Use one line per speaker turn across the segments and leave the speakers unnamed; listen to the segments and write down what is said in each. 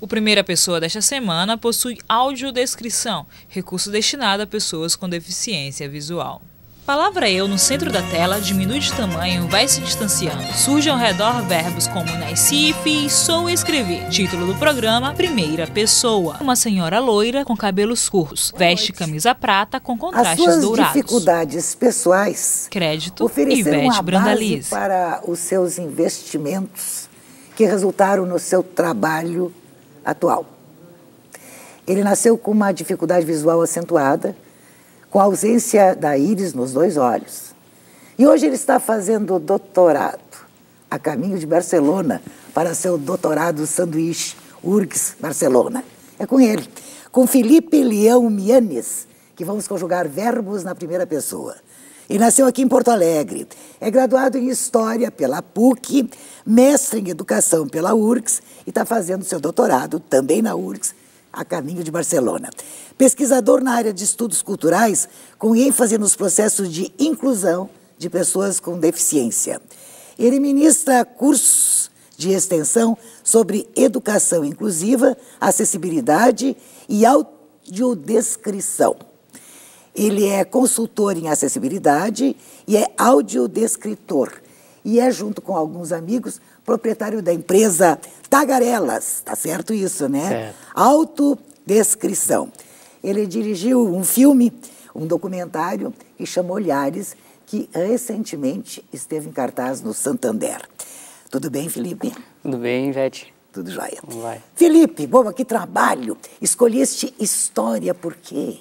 O Primeira Pessoa desta semana possui audiodescrição, recurso destinado a pessoas com deficiência visual. palavra eu no centro da tela diminui de tamanho, vai se distanciando. Surgem ao redor verbos como nasci, fiz, sou e escrevi. Título do programa: Primeira Pessoa. Uma senhora loira com cabelos curtos, veste camisa prata com contrastes As suas dourados.
dificuldades pessoais. Crédito ofereceram Ivete a para os seus investimentos que resultaram no seu trabalho atual. Ele nasceu com uma dificuldade visual acentuada, com ausência da íris nos dois olhos. E hoje ele está fazendo doutorado, a caminho de Barcelona, para seu doutorado sanduíche URGS Barcelona. É com ele, com Felipe Leão Mianes, que vamos conjugar verbos na primeira pessoa e nasceu aqui em Porto Alegre. É graduado em História pela PUC, mestre em Educação pela URGS e está fazendo seu doutorado também na URGS, a caminho de Barcelona. Pesquisador na área de estudos culturais, com ênfase nos processos de inclusão de pessoas com deficiência. Ele ministra cursos de extensão sobre educação inclusiva, acessibilidade e audiodescrição. Ele é consultor em acessibilidade e é audiodescritor. E é, junto com alguns amigos, proprietário da empresa Tagarelas. Tá certo isso, né? Certo. Autodescrição. Ele dirigiu um filme, um documentário, que chama Olhares, que recentemente esteve em cartaz no Santander. Tudo bem, Felipe?
Tudo bem, Ivete. Tudo jóia. Vai. Felipe, bom, que trabalho. Escolheste história por quê?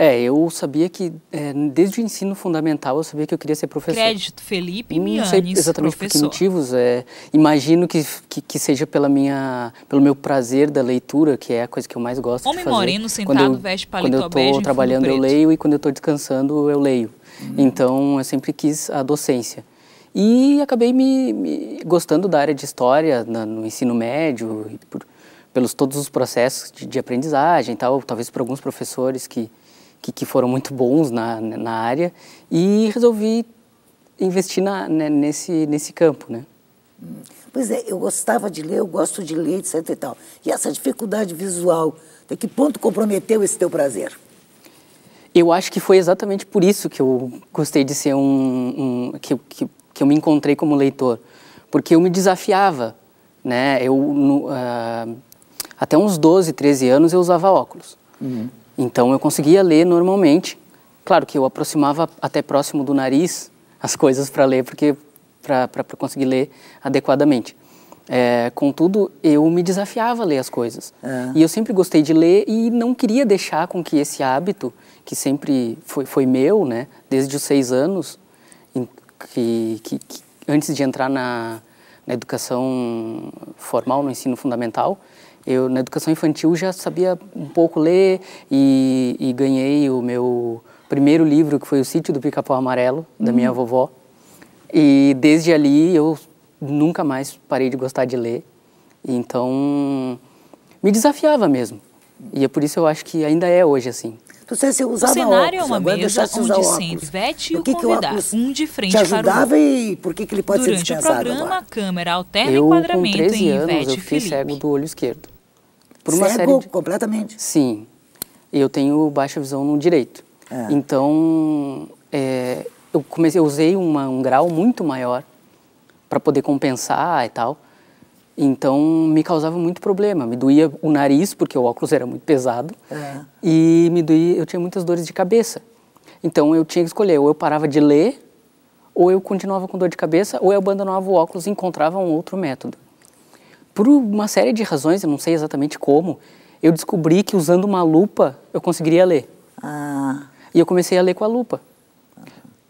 É, eu sabia que é, desde o ensino fundamental eu sabia que eu queria ser professor. Crédito
Felipe Não Mianes, sei exatamente professor. por que
motivos. É, imagino que, que, que, seja pela minha, pelo meu prazer da leitura, que é a coisa que eu mais gosto Homem de fazer. Homem moreno sentado quando eu, veste paletó Quando eu estou trabalhando eu leio e quando eu estou descansando eu leio. Hum. Então eu sempre quis a docência. E acabei me, me gostando da área de história na, no ensino médio, por, pelos todos os processos de, de aprendizagem, tal, talvez por alguns professores que que, que foram muito bons na, na área e resolvi investir na, né, nesse, nesse campo, né?
Pois é, eu gostava de ler, eu gosto de ler, etc e tal. E essa dificuldade visual, até que ponto comprometeu esse teu prazer?
Eu acho que foi exatamente por isso que eu gostei de ser um... um que, que, que eu me encontrei como leitor. Porque eu me desafiava, né? Eu, no, uh, até uns 12, 13 anos, eu usava óculos. Uhum. Então eu conseguia ler normalmente. Claro que eu aproximava até próximo do nariz as coisas para ler, porque para conseguir ler adequadamente. É, contudo, eu me desafiava a ler as coisas. É. E eu sempre gostei de ler e não queria deixar com que esse hábito, que sempre foi, foi meu, né, desde os seis anos, que, que, que antes de entrar na, na educação formal, no ensino fundamental, eu na educação infantil já sabia um pouco ler e, e ganhei o meu primeiro livro, que foi O Sítio do Pica-Pau Amarelo, da minha uhum. vovó. E desde ali eu nunca mais parei de gostar de ler. Então, me desafiava mesmo. E é por isso eu acho que ainda é hoje assim. Você
usava o cenário é óculos, é uma mesa onde óculos. sempre vete o, que convidado, que o um de frente te ajudava para o outro.
e por que, que ele pode Durante ser dispensado Durante o programa,
agora? a câmera alterna eu, enquadramento com 13 anos, eu fiz cego
do olho esquerdo. Por uma Cego série de... completamente? Sim. Eu tenho baixa visão no direito. É. Então, é, eu comecei, eu usei uma, um grau muito maior para poder compensar e tal. Então, me causava muito problema. Me doía o nariz, porque o óculos era muito pesado. É. E me doía, eu tinha muitas dores de cabeça. Então, eu tinha que escolher, ou eu parava de ler, ou eu continuava com dor de cabeça, ou eu abandonava o óculos e encontrava um outro método por uma série de razões, eu não sei exatamente como, eu descobri que usando uma lupa eu conseguiria ler. Ah. E eu comecei a ler com a lupa.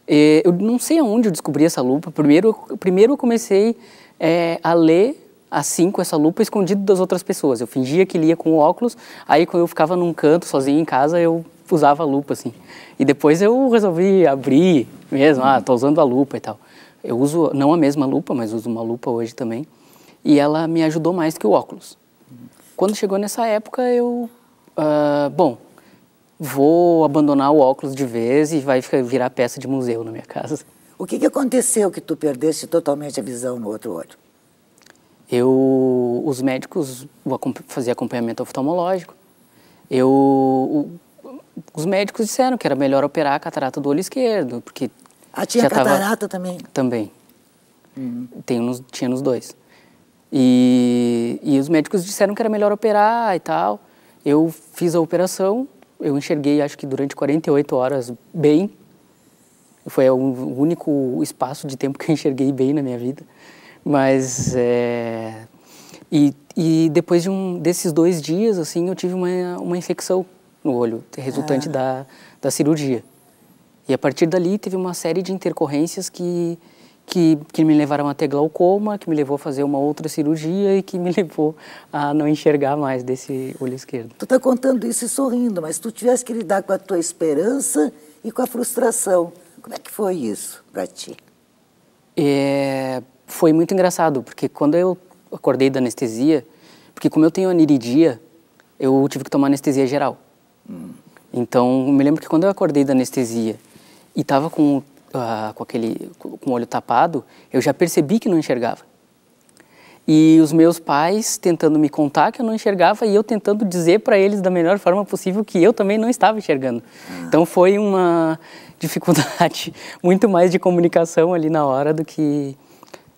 E eu não sei aonde eu descobri essa lupa. Primeiro, primeiro eu comecei é, a ler assim com essa lupa escondido das outras pessoas. Eu fingia que lia com óculos, aí quando eu ficava num canto sozinho em casa, eu usava a lupa assim. E depois eu resolvi abrir mesmo, ah, tô usando a lupa e tal. Eu uso não a mesma lupa, mas uso uma lupa hoje também. E ela me ajudou mais que o óculos. Quando chegou nessa época, eu. Uh, bom, vou abandonar o óculos de vez e vai virar peça de museu na minha casa. O que, que aconteceu que tu perdeste totalmente a visão no outro olho? Eu, os médicos faziam acompanhamento oftalmológico. Eu, o, os médicos disseram que era melhor operar a catarata do olho esquerdo, porque ah, tinha catarata tava, também. Também. Uhum. Tem nos, tinha nos dois. E, e os médicos disseram que era melhor operar e tal. Eu fiz a operação, eu enxerguei acho que durante 48 horas bem. Foi o único espaço de tempo que eu enxerguei bem na minha vida. Mas é... e, e depois de um desses dois dias assim, eu tive uma, uma infecção no olho resultante ah. da, da cirurgia. E a partir dali teve uma série de intercorrências que que, que me levaram a ter glaucoma, que me levou a fazer uma outra cirurgia e que me levou a não enxergar mais desse olho esquerdo. Tu
está contando isso e sorrindo, mas tu tivesse que lidar com a tua esperança e com a frustração. Como é que foi isso para ti?
É, foi muito engraçado, porque quando eu acordei da anestesia, porque como eu tenho aniridia, eu tive que tomar anestesia geral. Hum. Então, me lembro que quando eu acordei da anestesia e estava com uh, com aquele com o olho tapado, eu já percebi que não enxergava. E os meus pais tentando me contar que eu não enxergava e eu tentando dizer para eles da melhor forma possível que eu também não estava enxergando. Ah. Então foi uma dificuldade muito mais de comunicação ali na hora do que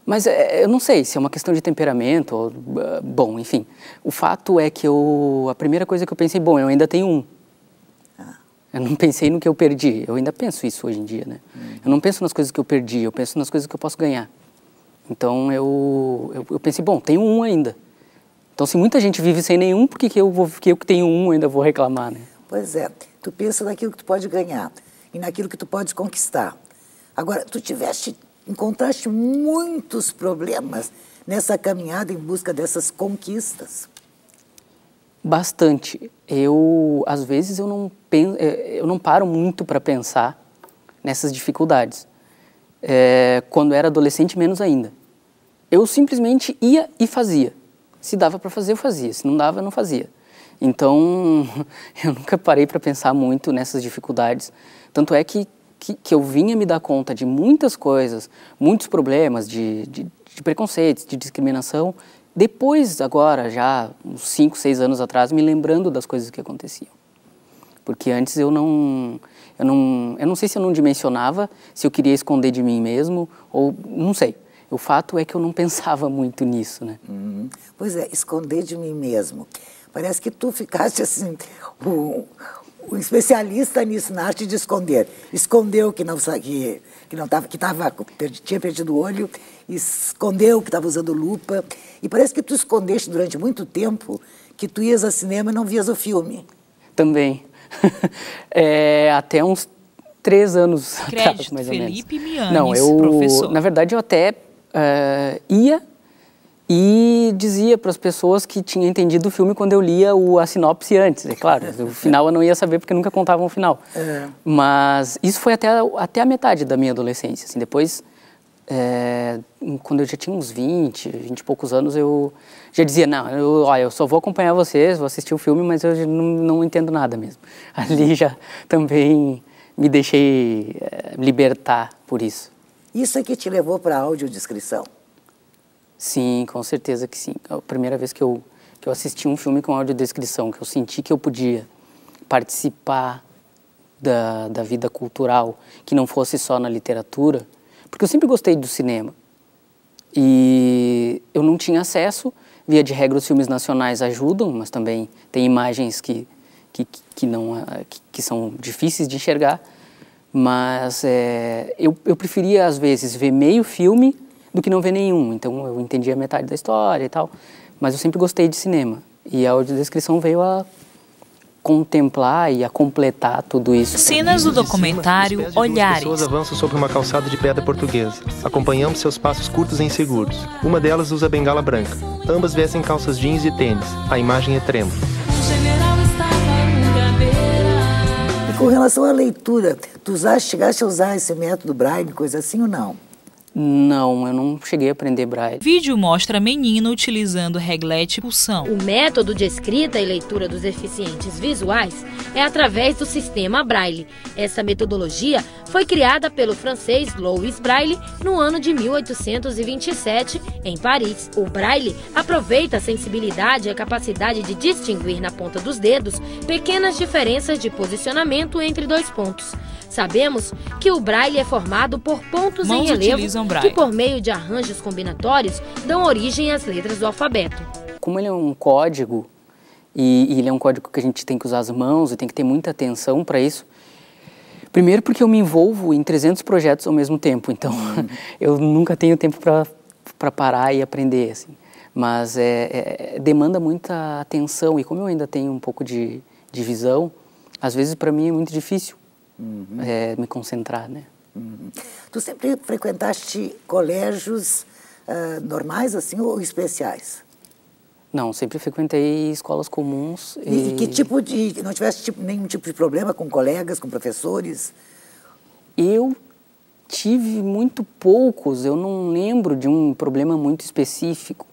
mas é, eu não sei se é uma questão de temperamento ou, ah, bom, enfim. O fato é que eu a primeira coisa que eu pensei, bom, eu ainda tenho um. Eu não pensei no que eu perdi. Eu ainda penso isso hoje em dia, né? Hum. Eu não penso nas coisas que eu perdi, eu penso nas coisas que eu posso ganhar. Então eu, eu, eu pensei, bom, tenho um ainda. Então se muita gente vive sem nenhum, por que, que, eu, vou, que eu que tenho um ainda vou reclamar, né? Pois é. Tu pensa naquilo que
tu pode ganhar e naquilo que tu pode conquistar. Agora, tu tiveste, encontraste muitos problemas nessa caminhada em busca dessas conquistas.
Bastante. Eu, às vezes, eu não, penso, é, eu não paro muito para pensar nessas dificuldades. É, quando era adolescente, menos ainda. Eu simplesmente ia e fazia. Se dava para fazer, eu fazia. Se não dava, eu não fazia. Então, eu nunca parei para pensar muito nessas dificuldades. Tanto é que, que, que, eu vinha me dar conta de muitas coisas, muitos problemas, de, de, de preconceitos, de discriminação, depois, agora, já uns 5, 6 anos atrás, me lembrando das coisas que aconteciam. Porque antes eu não, eu não, eu não sei se eu não dimensionava, se eu queria esconder de mim mesmo, ou não sei. O fato é que eu não pensava muito nisso, né? Uhum.
Pois é, esconder de mim mesmo. Parece que tu ficaste assim, o, um especialista nisso, na arte de esconder. Escondeu que não que, que não tava, que tava, tinha perdido o olho, escondeu que estava usando lupa. E parece que tu escondeste durante muito tempo
que tu ias ao cinema e não vias o filme. Também. é, até uns três anos Crédito, atrás, mais ou Felipe menos. Mianes, Não, eu, professor. na verdade, eu até uh, ia e dizia para as pessoas que tinha entendido o filme quando eu lia o, a sinopse antes. É claro, é. o final eu não ia saber porque nunca contavam o final. É. Mas isso foi até, até a metade da minha adolescência. Assim, depois, é, quando eu já tinha uns 20, 20 e poucos anos, eu já dizia, não, eu, olha, eu só vou acompanhar vocês, vou assistir o filme, mas eu não, não entendo nada mesmo.
Ali já
também me deixei é, libertar por isso.
Isso é que te levou para a
audiodescrição? Sim, com certeza que sim. a primeira vez que eu, que eu assisti um filme com audiodescrição, que eu senti que eu podia participar da, da vida cultural, que não fosse só na literatura, porque eu sempre gostei do cinema. E eu não tinha acesso, via de regra os filmes nacionais ajudam, mas também tem imagens que, que, que, não, eh, que, que são difíceis de enxergar. Mas é, eu, eu preferia, às vezes, ver meio filme do que não ver nenhum. Então eu entendia metade da história e tal, mas eu sempre gostei de cinema. E a audiodescrição veio a contemplar e a completar tudo isso. Cenas do documentário Olhares. pessoas avançam sobre uma calçada de pedra portuguesa. Acompanhamos seus passos curtos e inseguros. Uma delas usa bengala branca. Ambas vestem calças jeans e tênis.
A imagem é trêmula. Com relação à leitura, tu usaste, chegaste a usar esse método Braille, coisa assim ou não? Não,
eu não cheguei a aprender braille. O vídeo mostra menina utilizando reglete e pulsão. O
método de escrita e leitura dos deficientes visuais é através do sistema braille. Essa metodologia foi criada pelo francês Louis Braille no ano de 1827, em Paris. O braille aproveita a sensibilidade e a capacidade de distinguir na ponta dos dedos pequenas diferenças de posicionamento entre dois pontos. Sabemos que o braille é formado por pontos Mãos em relevo que, por meio de arranjos combinatórios, dão origem às letras do alfabeto.
Como ele é um código, e, e ele é um código que a gente tem que usar as mãos e tem que ter muita atenção para isso, Primeiro porque eu me envolvo em 300 projetos ao mesmo tempo, então uhum. eu nunca tenho tempo para parar e aprender, assim. Mas é, é, demanda muita atenção e como eu ainda tenho um pouco de, de visão, às vezes para mim é muito difícil uhum. é, me concentrar, né? Uhum. Tu sempre frequentaste
colégios uh, normais, assim, ou especiais?
Não, sempre frequentei escolas comuns. E, e que tipo
de... Não tivesse tipo, nenhum tipo de problema com colegas, com
professores? Eu tive muito poucos, eu não lembro de um problema muito específico.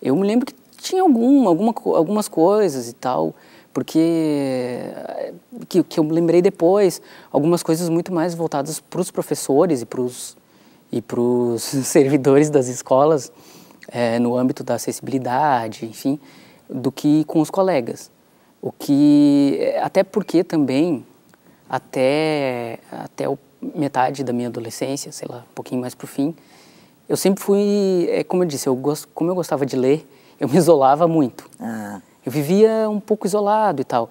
Eu me lembro que tinha algum, alguma, algumas coisas e tal, porque que, que eu lembrei depois algumas coisas muito mais voltadas para os professores e para os e pros servidores das escolas é, no âmbito da acessibilidade, enfim, do que com os colegas. O que até porque também até até o, metade da minha adolescência, sei lá, um pouquinho mais para o fim, eu sempre fui, é, como eu disse, eu gosto como eu gostava de ler, eu me isolava muito. Ah. Eu vivia um pouco isolado e tal.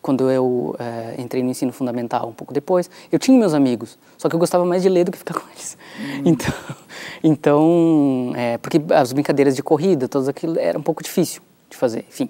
Quando eu é, entrei no ensino fundamental, um pouco depois, eu tinha meus amigos, só que eu gostava mais de ler do que ficar com eles. Hum. Então, então é, porque as brincadeiras de corrida, todas aquilo, era um pouco difícil de fazer, enfim.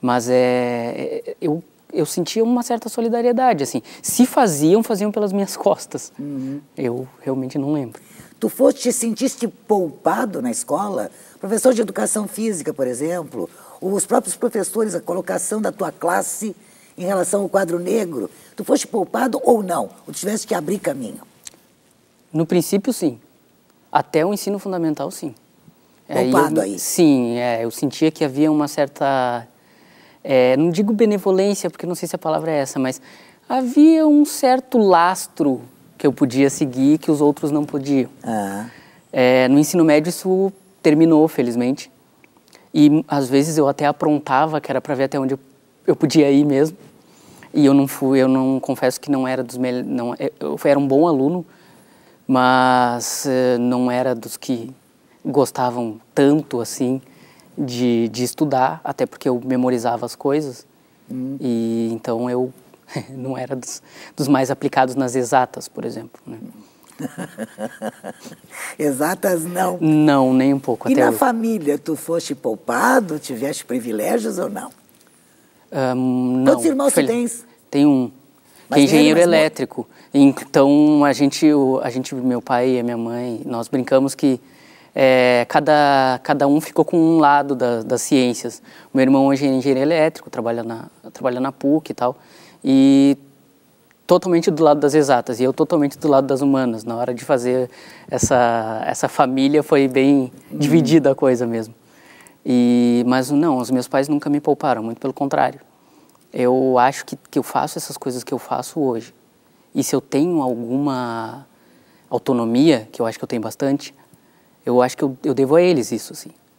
Mas é, eu eu sentia uma certa solidariedade, assim. Se faziam, faziam pelas minhas costas. Uhum. Eu realmente não lembro. Tu foste,
sentiste poupado na escola? Professor de educação física, por exemplo, os próprios professores, a colocação da tua classe em relação ao quadro negro? Tu foste
poupado ou não? Ou tivesse que abrir caminho? No princípio, sim. Até o ensino fundamental, sim. É, poupado é, eu, aí? Sim, é, eu sentia que havia uma certa... É, não digo benevolência, porque não sei se a palavra é essa, mas havia um certo lastro que eu podia seguir que os outros não podiam. Ah. É, no ensino médio isso terminou, felizmente. E às vezes eu até aprontava, que era para ver até onde eu, podia ir mesmo. E eu não fui, eu não confesso que não era dos não é, eu era um bom aluno, mas eh, não era dos que gostavam tanto assim de, de estudar, até porque eu memorizava as coisas. Hum. E então eu não era dos, dos mais aplicados nas exatas, por exemplo, né? Exatas não? Não, nem um pouco. E na
família, tu foste poupado, tiveste privilégios ou não?
Um, não. Quantos irmãos Fel... tens? Tem um. Mas que é engenheiro assim, elétrico. Então a gente, a gente, meu pai e minha mãe, nós brincamos que é, cada, cada um ficou com um lado da, das ciências. Meu irmão hoje é engenheiro elétrico, trabalha na, trabalha na PUC e tal. E totalmente do lado das exatas e eu totalmente do lado das humanas. Na hora de fazer essa, essa família foi bem uhum. dividida a coisa mesmo. E, mas não, os meus pais nunca me pouparam, muito pelo contrário. Eu acho que, que eu faço essas coisas que eu faço hoje. E se eu tenho alguma autonomia, que eu acho que eu tenho bastante, eu acho que eu, eu devo a eles isso, assim.